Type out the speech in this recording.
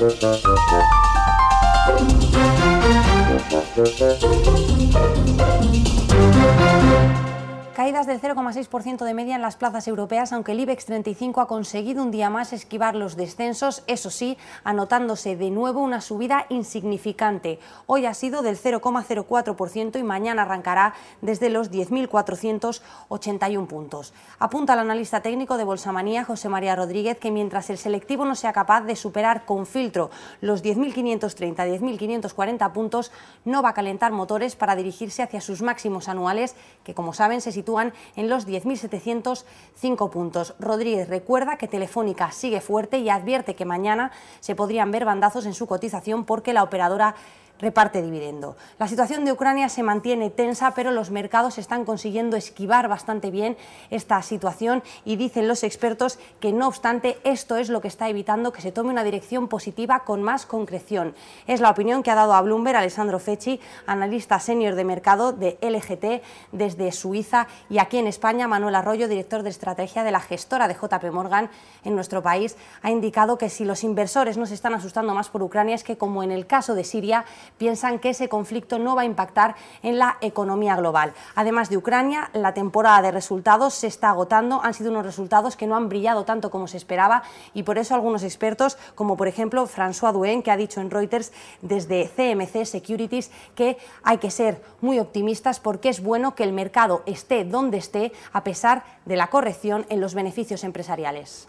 Thank you. caídas del 0,6% de media en las plazas europeas, aunque el IBEX 35 ha conseguido un día más esquivar los descensos, eso sí, anotándose de nuevo una subida insignificante. Hoy ha sido del 0,04% y mañana arrancará desde los 10.481 puntos. Apunta el analista técnico de Bolsamanía, José María Rodríguez, que mientras el selectivo no sea capaz de superar con filtro los 10.530, 10.540 puntos, no va a calentar motores para dirigirse hacia sus máximos anuales, que como saben se sitúan en los 10.705 puntos. Rodríguez recuerda que Telefónica sigue fuerte y advierte que mañana se podrían ver bandazos en su cotización porque la operadora reparte dividendo. La situación de Ucrania se mantiene tensa, pero los mercados están consiguiendo esquivar bastante bien esta situación y dicen los expertos que no obstante esto es lo que está evitando que se tome una dirección positiva con más concreción. Es la opinión que ha dado a Bloomberg Alessandro Fechi, analista senior de mercado de LGT desde Suiza y aquí en España Manuel Arroyo, director de estrategia de la gestora de JP Morgan en nuestro país, ha indicado que si los inversores no se están asustando más por Ucrania es que como en el caso de Siria piensan que ese conflicto no va a impactar en la economía global. Además de Ucrania, la temporada de resultados se está agotando, han sido unos resultados que no han brillado tanto como se esperaba y por eso algunos expertos, como por ejemplo François Duen, que ha dicho en Reuters desde CMC Securities que hay que ser muy optimistas porque es bueno que el mercado esté donde esté a pesar de la corrección en los beneficios empresariales.